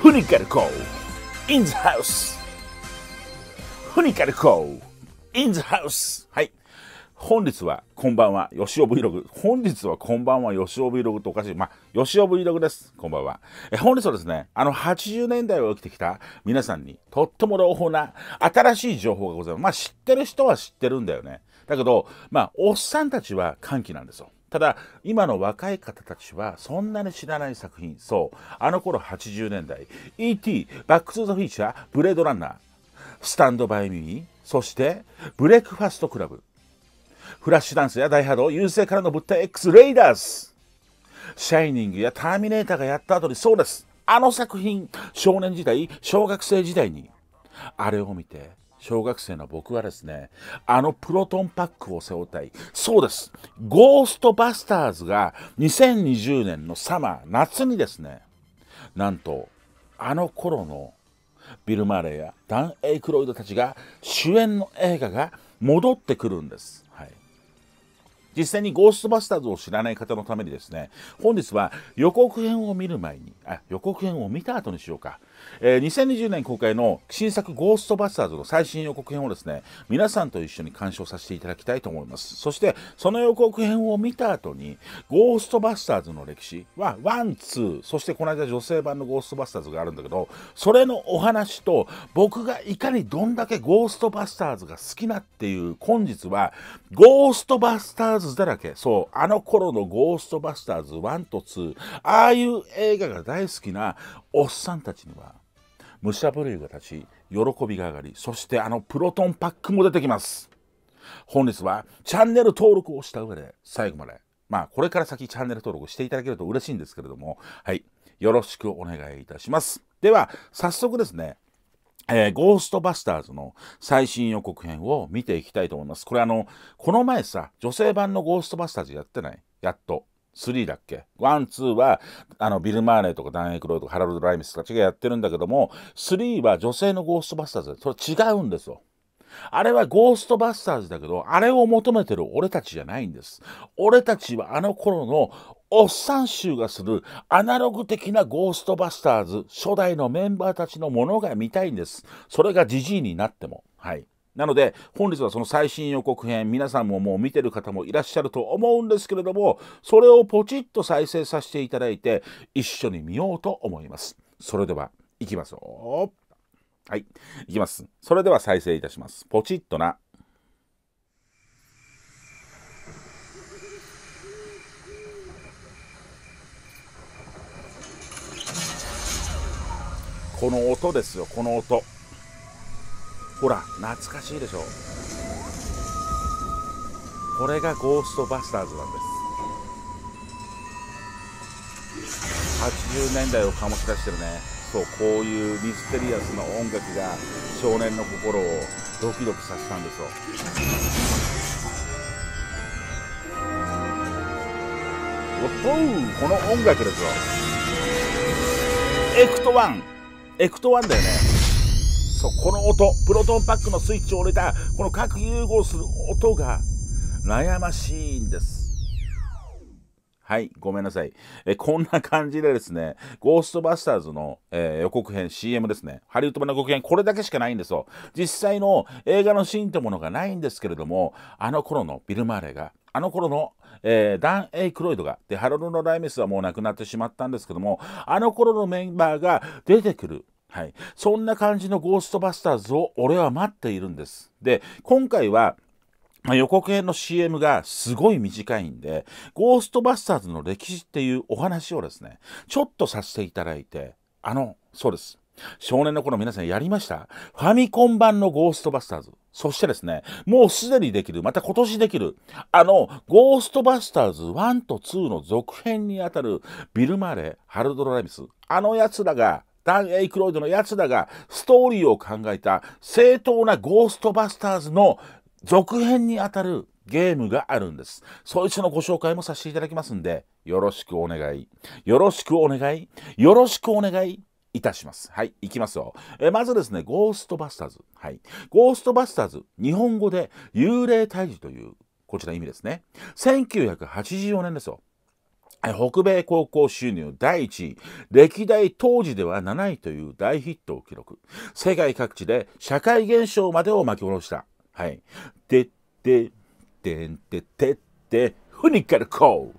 フニカルコーインズハウス o u s e フニカルコー in the h はい。本日は、こんばんは、よしお Vlog。本日は、こんばんは、よしお Vlog とおかしい。まあ、よしお Vlog です。こんばんは。え本日はですね、あの、80年代を生きてきた皆さんに、とっても朗報な、新しい情報がございます。まあ、知ってる人は知ってるんだよね。だけど、まあ、おっさんたちは歓喜なんですよ。ただ今の若い方たちはそんなに知らない作品そうあの頃80年代 E.T. バック・ス・ザ・フィーチャーブレードランナースタンド・バイ・ミーそしてブレックファスト・クラブフラッシュダンスやダイハード優勢からの物体 X レイダース、シャイニングやターミネーターがやった後にそうですあの作品少年時代小学生時代にあれを見て小学生の僕はですね、あのプロトンパックを背負ったい。そうです。ゴーストバスターズが2020年のサマー、夏にですね、なんと、あの頃のビル・マーレやダン・エイクロイドたちが主演の映画が戻ってくるんです。はい、実際にゴーストバスターズを知らない方のためにですね、本日は予告編を見る前に、あ、予告編を見た後にしようか。えー、2020年公開の新作ゴーストバスターズの最新予告編をですね、皆さんと一緒に鑑賞させていただきたいと思います。そして、その予告編を見た後に、ゴーストバスターズの歴史は、ワン、ツー、そしてこの間女性版のゴーストバスターズがあるんだけど、それのお話と、僕がいかにどんだけゴーストバスターズが好きなっていう、本日は、ゴーストバスターズだらけ、そう、あの頃のゴーストバスターズ1と2、ああいう映画が大好きなおっさんたちには、武者震いが立ち喜びが上がりそしてあのプロトンパックも出てきます本日はチャンネル登録をした上で最後までまあこれから先チャンネル登録していただけると嬉しいんですけれどもはいよろしくお願いいたしますでは早速ですねえー、ゴーストバスターズの最新予告編を見ていきたいと思います。これあの、この前さ、女性版のゴーストバスターズやってないやっと。3だっけ ?1、2は、あの、ビル・マーネーとかダン・エクロイとかハラルド・ライミスたちがやってるんだけども、3は女性のゴーストバスターズそれ違うんですよ。あれはゴーストバスターズだけど、あれを求めてる俺たちじゃないんです。俺たちはあの頃のおっさん衆がするアナログ的なゴーストバスターズ初代のメンバーたちのものが見たいんです。それがジジイになっても。はい。なので本日はその最新予告編皆さんももう見てる方もいらっしゃると思うんですけれどもそれをポチッと再生させていただいて一緒に見ようと思いますそれではいきますよはいいきますそれでは再生いたしますポチッとなこの音ですよこの音ほら懐かしいでしょこれがゴーストバスターズなんです80年代を醸し出してるねそうこういうミステリアスな音楽が少年の心をドキドキさせたんですよおっとこの音楽ですよエクトワンエクトワンだよねそう、この音、プロトンパックのスイッチを折れた、この核融合する音が悩ましいんです。はい、ごめんなさい。えこんな感じでですね、ゴーストバスターズの、えー、予告編、CM ですね、ハリウッド版の予告編、これだけしかないんですよ。実際の映画のシーンってものがないんですけれども、あの頃のビル・マーレが、あの頃の、えー、ダン・エイ・クロイドが、で、ハロルド・ライメスはもう亡くなってしまったんですけども、あの頃のメンバーが出てくるはい、そんな感じのゴーストバスターズを俺は待っているんです。で、今回は、まあ、予告編の CM がすごい短いんで、ゴーストバスターズの歴史っていうお話をですね、ちょっとさせていただいて、あの、そうです。少年の頃皆さんやりましたファミコン版のゴーストバスターズ。そしてですね、もうすでにできる、また今年できる、あの、ゴーストバスターズ1と2の続編にあたるビル・マーレ、ハルド・ロラミス、あの奴らがダン・エイクロイドのやつらがストーリーを考えた正当なゴーストバスターズの続編にあたるゲームがあるんです。そいつのご紹介もさせていただきますんで、よろしくお願い。よろしくお願い。よろしくお願い。いたします。はい、いきますよ。えまずですね、ゴーストバスターズ。はい。ゴーストバスターズ、日本語で幽霊退治という、こちら意味ですね。1984年ですよ。北米高校収入第1位、歴代当時では7位という大ヒットを記録。世界各地で社会現象までを巻き下ろした。はい。てっててんてってって、フニカルコ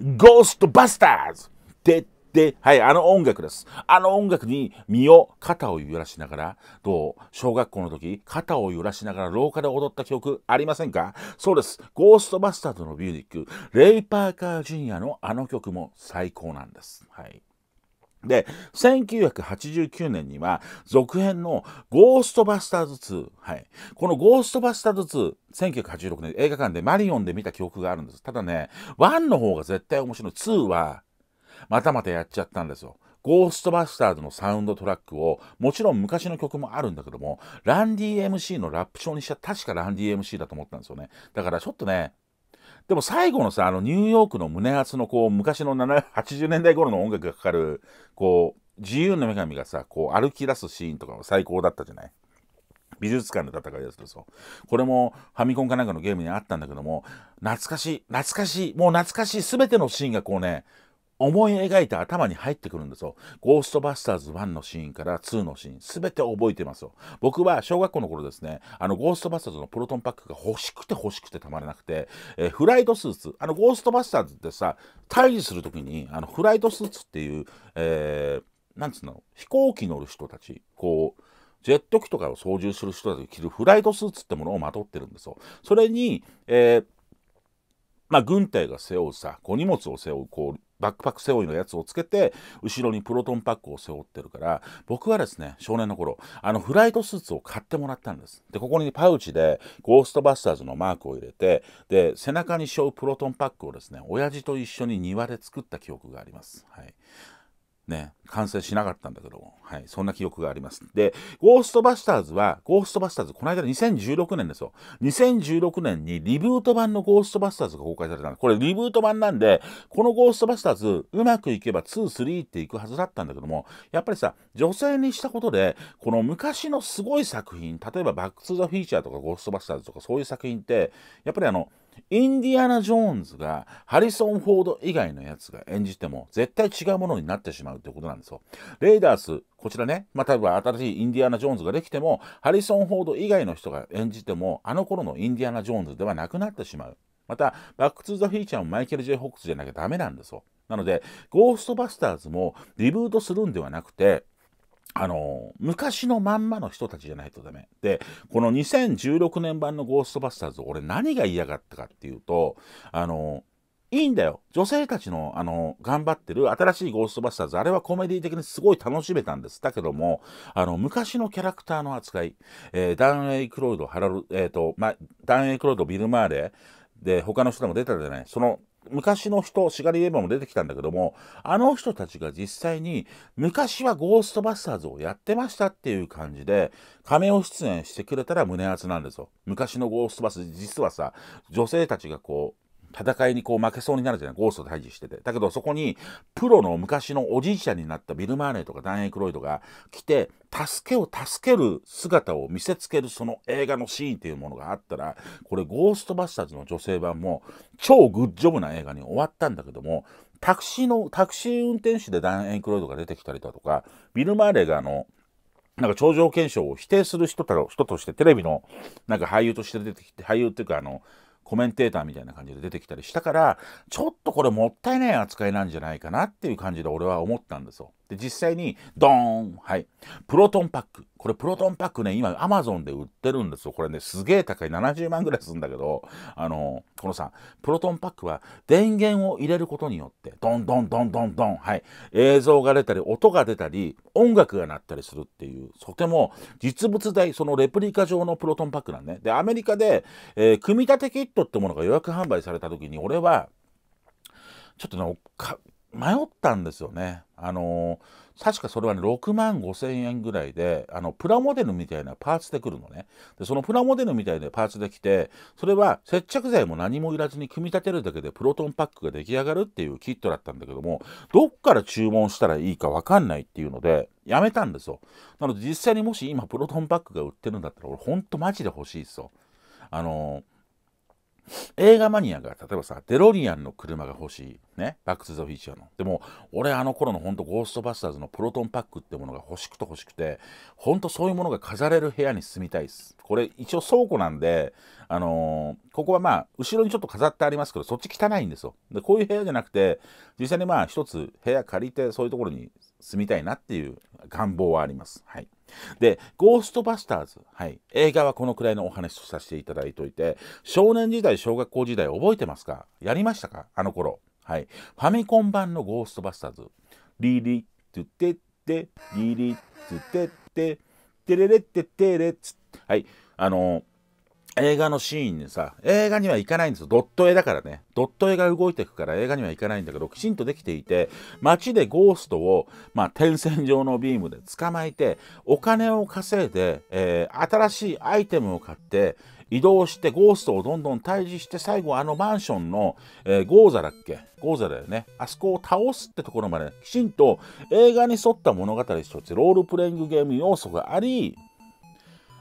ーゴーストバスターズてってで、はい、あの音楽です。あの音楽に身を、肩を揺らしながら、どう小学校の時、肩を揺らしながら廊下で踊った曲ありませんかそうです。ゴーストバスターズのミュージック、レイ・パーカー・ジュニアのあの曲も最高なんです。はい。で、1989年には、続編のゴーストバスターズ2。はい。このゴーストバスターズ2、1986年映画館でマリオンで見た記憶があるんです。ただね、1の方が絶対面白い。2は、またまたやっちゃったんですよ。ゴーストバスターズのサウンドトラックを、もちろん昔の曲もあるんだけども、ランディ MC のラップ調にした確かランディ MC だと思ったんですよね。だからちょっとね、でも最後のさ、あのニューヨークの胸圧のこう、昔の80年代頃の音楽がかかる、こう、自由の女神がさ、こう歩き出すシーンとかも最高だったじゃない美術館で戦いですけこれもファミコンかなんかのゲームにあったんだけども、懐かしい、懐かしい、もう懐かしい、全てのシーンがこうね、思い描いて頭に入ってくるんですよ。ゴーストバスターズ1のシーンから2のシーン、すべて覚えてますよ。僕は小学校の頃ですね、あの、ゴーストバスターズのプロトンパックが欲しくて欲しくてたまらなくて、えー、フライドスーツ、あの、ゴーストバスターズってさ、退治するときに、あの、フライドスーツっていう、えー、なんつうの、飛行機乗る人たち、こう、ジェット機とかを操縦する人たちが着るフライドスーツってものをまとってるんですよ。それに、えーまあ、軍隊が背負うさ、こう荷物を背負うこうバックパック背負いのやつをつけて後ろにプロトンパックを背負ってるから僕はですね少年の頃あのフライトスーツを買ってもらったんですでここにパウチでゴーストバスターズのマークを入れてで背中に背負うプロトンパックをですね親父と一緒に庭で作った記憶があります、はい、ね、完成しなかったんだけども、はい、そんな記憶があります。で、ゴーストバスターズは、ゴーストバスターズ、この間2016年ですよ。2016年にリブート版のゴーストバスターズが公開されたんです。これリブート版なんで、このゴーストバスターズ、うまくいけば2、3っていくはずだったんだけども、やっぱりさ、女性にしたことで、この昔のすごい作品、例えばバックツーザフィーチャーとかゴーストバスターズとかそういう作品って、やっぱりあの、インディアナ・ジョーンズがハリソン・フォード以外のやつが演じても絶対違うものになってしまうということなんですよ。レイダース、こちらね、まあ、例えば新しいインディアナ・ジョーンズができても、ハリソン・フォード以外の人が演じても、あの頃のインディアナ・ジョーンズではなくなってしまう。また、バック・トゥ・ザ・フィーチャーもマイケル・ジェイ・ホックスじゃなきゃダメなんですよ。なので、ゴーストバスターズもリブートするんではなくて、あの、昔のまんまの人たちじゃないとダメ。で、この2016年版のゴーストバスターズ、俺何が嫌がったかっていうと、あの、いいんだよ。女性たちの、あの、頑張ってる新しいゴーストバスターズ、あれはコメディ的にすごい楽しめたんです。だけども、あの、昔のキャラクターの扱い、えー、ダン・エイ・クロイド、ハラル、えっ、ー、と、ま、ダン・エイ・クロイド、ビル・マーレ、で、他の人でも出たじゃない。その昔の人、シガリエヴァも出てきたんだけども、あの人たちが実際に、昔はゴーストバスターズをやってましたっていう感じで、仮面を出演してくれたら胸熱なんですよ。昔のゴーストバス、実はさ、女性たちがこう、戦いにこう負けそうになるじゃない、ゴーストと対してて。だけどそこに、プロの昔のおじいちゃんになったビル・マーレーとかダン・エイ・クロイドが来て、助けを助ける姿を見せつけるその映画のシーンっていうものがあったら、これゴーストバスターズの女性版も超グッジョブな映画に終わったんだけども、タクシーの、タクシー運転手でダン・エイ・クロイドが出てきたりだとか、ビル・マーレーがあの、なんか頂上検証を否定する人た人としてテレビのなんか俳優として出てきて、俳優っていうかあの、コメンテーターみたいな感じで出てきたりしたからちょっとこれもったいない扱いなんじゃないかなっていう感じで俺は思ったんですよ。で実際にドーンはいプロトンパックこれプロトンパックね今アマゾンで売ってるんですよこれねすげえ高い70万ぐらいするんだけどあのこのさプロトンパックは電源を入れることによってどんどんどんどんどんはい映像が出たり音が出たり音楽が鳴ったりするっていうとても実物大そのレプリカ上のプロトンパックなんねでアメリカで、えー、組み立てキットってものが予約販売された時に俺はちょっとね迷ったんですよね。あのー、確かそれはね、6万5千円ぐらいで、あの、プラモデルみたいなパーツで来るのね。で、そのプラモデルみたいなパーツで来て、それは接着剤も何もいらずに組み立てるだけでプロトンパックが出来上がるっていうキットだったんだけども、どっから注文したらいいかわかんないっていうので、やめたんですよ。なので、実際にもし今プロトンパックが売ってるんだったら、俺ほんとマジで欲しいですよ。あのー映画マニアが例えばさデロリアンの車が欲しいねバック・トゥ・ザ・フィーチャーのでも俺あの頃のほんとゴーストバスターズのプロトンパックってものが欲しくて欲しくてほんとそういうものが飾れる部屋に住みたいっすこれ一応倉庫なんであのー、ここはまあ後ろにちょっと飾ってありますけどそっち汚いんですよでこういう部屋じゃなくて実際にまあ一つ部屋借りてそういうところに住みたいなっていう願望はあります。はい。で、ゴーストバスターズ。はい。映画はこのくらいのお話をさせていただいておいて、少年時代、小学校時代覚えてますかやりましたかあの頃。はい。ファミコン版のゴーストバスターズ。リリッツテッテ、リリッツテッテ、テレレッテテレッツ。はい。あの、映画のシーンにさ、映画には行かないんですよ。ドット絵だからね。ドット絵が動いていくから映画には行かないんだけど、きちんとできていて、街でゴーストを、まあ、点線状のビームで捕まえて、お金を稼いで、えー、新しいアイテムを買って、移動してゴーストをどんどん退治して最後あのマンションの、えー、ゴーザだっけゴーザだよねあそこを倒すってところまできちんと映画に沿った物語としてロールプレイングゲーム要素があり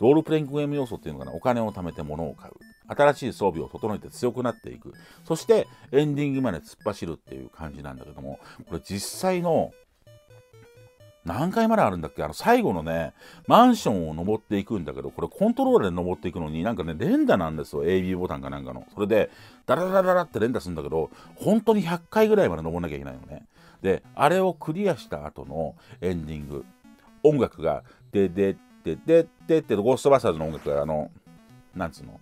ロールプレイングゲーム要素っていうのかな、お金を貯めて物を買う。新しい装備を整えて強くなっていく。そして、エンディングまで突っ走るっていう感じなんだけども、これ実際の、何回まであるんだっけあの、最後のね、マンションを登っていくんだけど、これコントローラーで登っていくのに、なんかね、連打なんですよ。AB ボタンかなんかの。それで、ダラダラダラって連打するんだけど、本当に100回ぐらいまで登んなきゃいけないのね。で、あれをクリアした後のエンディング。音楽が、ででで、で、で、で、ゴーストバスターズの音楽があの、なんつうの、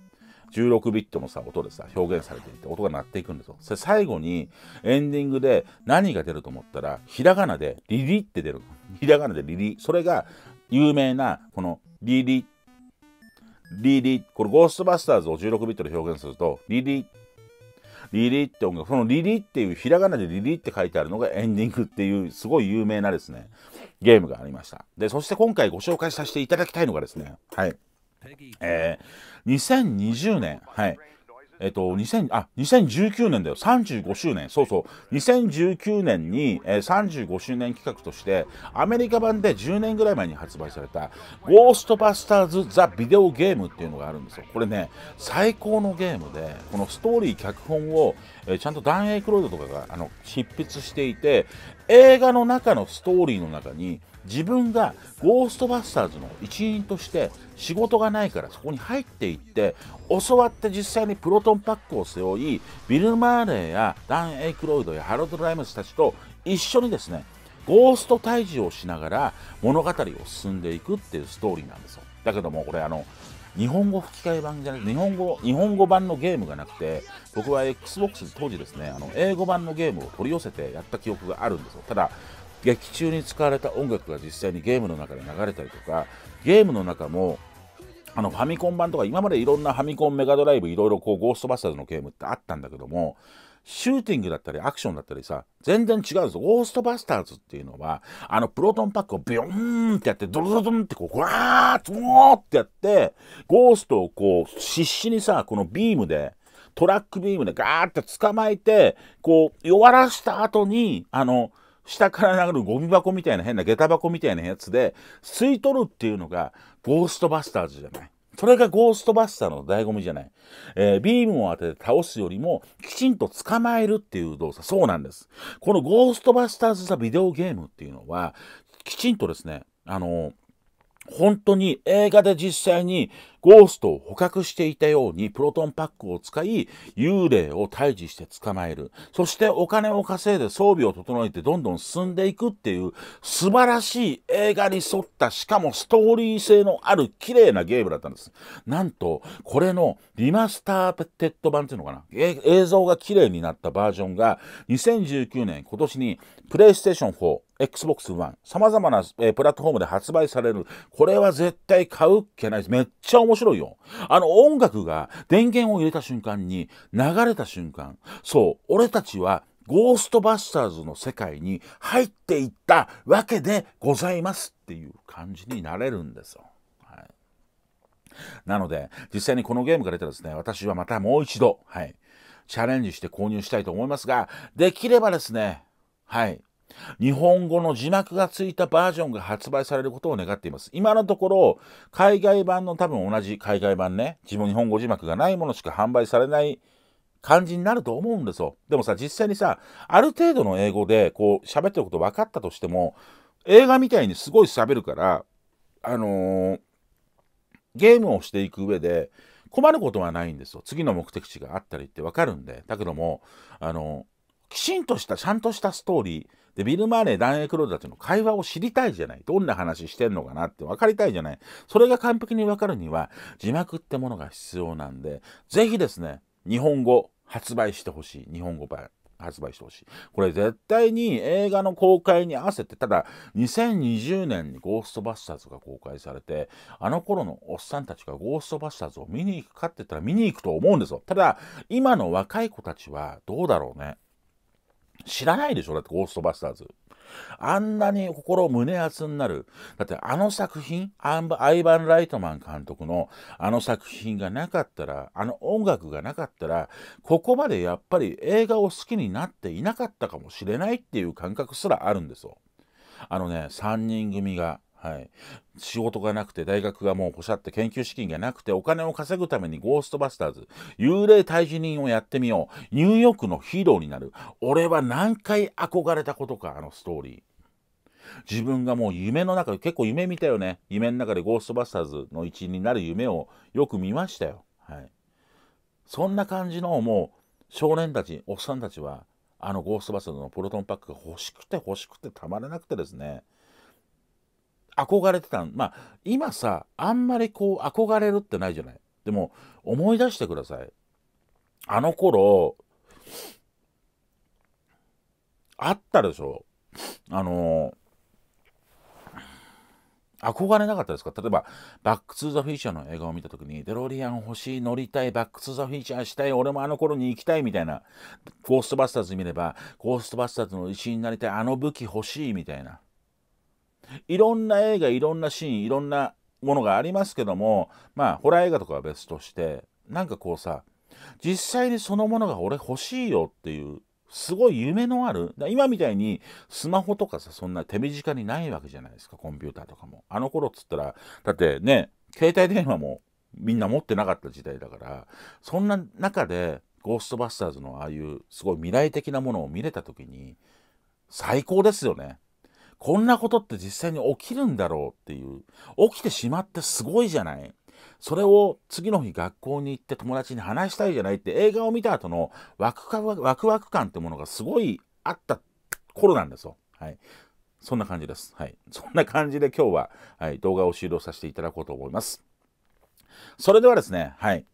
16ビットのさ、音でさ、表現されていて、音が鳴っていくんですよ。最後に、エンディングで何が出ると思ったら、ひらがなでリリって出る。ひらがなでリリ。それが、有名な、この、リリ、リリ、これゴーストバスターズを16ビットで表現すると、リリリリって音楽、そのリリっていう、ひらがなでリリって書いてあるのがエンディングっていう、すごい有名なですね、ゲームがありました。で、そして今回ご紹介させていただきたいのがですね、はい。えー、2020年、はい。えっと、2000あ2019年だよ、35周年、そうそう、2019年に、えー、35周年企画として、アメリカ版で10年ぐらい前に発売された、ゴーストバスターズ・ザ・ビデオゲームっていうのがあるんですよ。これね、最高のゲームで、このストーリー、脚本を、えー、ちゃんとダン・エイクロイドとかがあの執筆していて、映画の中のストーリーの中に自分がゴーストバスターズの一員として仕事がないからそこに入っていって教わって実際にプロトンパックを背負いビル・マーレーやダン・エイクロイドやハロード・ライムズたちと一緒にですねゴースト退治をしながら物語を進んでいくっていうストーリーなんですよだけどもこれあの日本語吹き替え版じゃなくて日本語日本語版のゲームがなくて僕は XBOX で当時ですねあの英語版のゲームを取り寄せてやった記憶があるんですよただ劇中に使われた音楽が実際にゲームの中で流れたりとかゲームの中もあのファミコン版とか今までいろんなファミコンメガドライブいろいろこうゴーストバスターズのゲームってあったんだけどもシューティングだったりアクションだったりさ全然違うんですゴーストバスターズっていうのはあのプロトンパックをビヨーンってやってドロドロンってこうわーッツモーってやってゴーストをこう必死にさこのビームでトラックビームでガーッて捕まえてこう弱らした後にあの下から流るゴミ箱みたいな変な下駄箱みたいなやつで吸い取るっていうのがゴーストバスターズじゃない。それがゴーストバスターの醍醐味じゃない。えー、ビームを当てて倒すよりも、きちんと捕まえるっていう動作。そうなんです。このゴーストバスターズ・ザ・ビデオゲームっていうのは、きちんとですね、あの、本当に映画で実際に、ゴーストを捕獲していたようにプロトンパックを使い幽霊を退治して捕まえる。そしてお金を稼いで装備を整えてどんどん進んでいくっていう素晴らしい映画に沿ったしかもストーリー性のある綺麗なゲームだったんです。なんとこれのリマスターテッド版っていうのかな映像が綺麗になったバージョンが2019年今年にプレイステーション4 Xbox One、様々な、えプラットフォームで発売される。これは絶対買うっけないです。めっちゃ面白いよ。あの音楽が電源を入れた瞬間に流れた瞬間、そう、俺たちはゴーストバスターズの世界に入っていったわけでございますっていう感じになれるんですよ。はい、なので、実際にこのゲームが出たらですね、私はまたもう一度、はい、チャレンジして購入したいと思いますが、できればですね、はい、日本語の字幕がついたバージョンが発売されることを願っています。今のところ、海外版の多分同じ海外版ね、自分日本語字幕がないものしか販売されない感じになると思うんですよ。でもさ、実際にさ、ある程度の英語でこう喋ってること分かったとしても、映画みたいにすごい喋るから、あのー、ゲームをしていく上で困ることはないんですよ。次の目的地があったりって分かるんで。だけども、あのー、きちんとした、ちゃんとしたストーリー、で、ビル・マーレー、ダンエクローズたちの会話を知りたいじゃない。どんな話してんのかなって分かりたいじゃない。それが完璧に分かるには、字幕ってものが必要なんで、ぜひですね、日本語発売してほしい。日本語版。発売してほしい。これ絶対に映画の公開に合わせて、ただ2020年にゴーストバスターズが公開されて、あの頃のおっさんたちがゴーストバスターズを見に行くかって言ったら見に行くと思うんですよ。ただ、今の若い子たちはどうだろうね。知らないでしょだってゴーストバスターズ。あんなに心胸熱になる。だってあの作品、アイバン・ライトマン監督のあの作品がなかったら、あの音楽がなかったら、ここまでやっぱり映画を好きになっていなかったかもしれないっていう感覚すらあるんですよ。あのね、3人組がはい、仕事がなくて大学がもうポしゃって研究資金がなくてお金を稼ぐためにゴーストバスターズ幽霊退治人をやってみようニューヨークのヒーローになる俺は何回憧れたことかあのストーリー自分がもう夢の中で結構夢見たよね夢の中でゴーストバスターズの一員になる夢をよく見ましたよ、はい、そんな感じのもう少年たちおっさんたちはあのゴーストバスターズのプロトンパックが欲しくて欲しくてたまらなくてですね憧れてたんまあ今さあんまりこう憧れるってないじゃないでも思い出してくださいあの頃あったでしょあの憧れなかったですか例えば、バック・トゥ・ザ・フィーチャーの映画を見た時に、デロリアン欲しい、乗りたい、バック・トゥ・ザ・フィーチャーしたい、俺もあの頃に行きたいみたいな、ゴーストバスターズ見れば、ゴーストバスターズの石になりたい、あの武器欲しいみたいな。いろんな映画いろんなシーンいろんなものがありますけどもまあホラー映画とかは別としてなんかこうさ実際にそのものが俺欲しいよっていうすごい夢のある今みたいにスマホとかさそんな手短にないわけじゃないですかコンピューターとかもあの頃っつったらだってね携帯電話もみんな持ってなかった時代だからそんな中でゴーストバスターズのああいうすごい未来的なものを見れた時に最高ですよね。こんなことって実際に起きるんだろうっていう。起きてしまってすごいじゃない。それを次の日学校に行って友達に話したいじゃないって映画を見た後のワクワクワクワク感ってものがすごいあった頃なんですよ。はい。そんな感じです。はい。そんな感じで今日は、はい、動画を終了させていただこうと思います。それではですね、はい。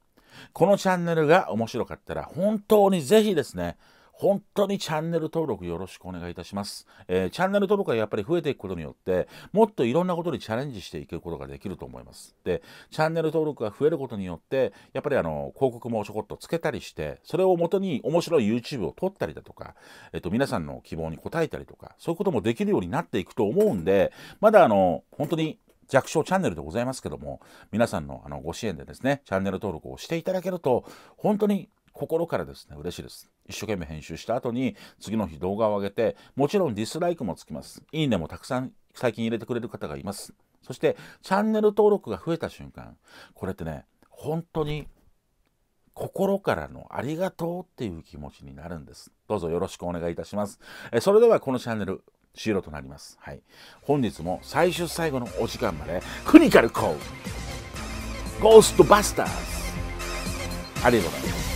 このチャンネルが面白かったら本当にぜひですね、本当にチャンネル登録よろしくお願いいたします。えー、チャンネル登録がやっぱり増えていくことによって、もっといろんなことにチャレンジしていくことができると思います。で、チャンネル登録が増えることによって、やっぱりあの、広告もちょこっとつけたりして、それをもとに面白い YouTube を撮ったりだとか、えっ、と、皆さんの希望に応えたりとか、そういうこともできるようになっていくと思うんで、まだあの、本当に弱小チャンネルでございますけども、皆さんのあのご支援でですね、チャンネル登録をしていただけると、本当に心からですね、嬉しいです。一生懸命編集した後に次の日動画を上げてもちろんディスライクもつきますいいねもたくさん最近入れてくれる方がいますそしてチャンネル登録が増えた瞬間これってね本当に心からのありがとうっていう気持ちになるんですどうぞよろしくお願いいたしますえそれではこのチャンネル終了となります、はい、本日も最終最後のお時間までクニカルコーゴーストバスターズありがとうございます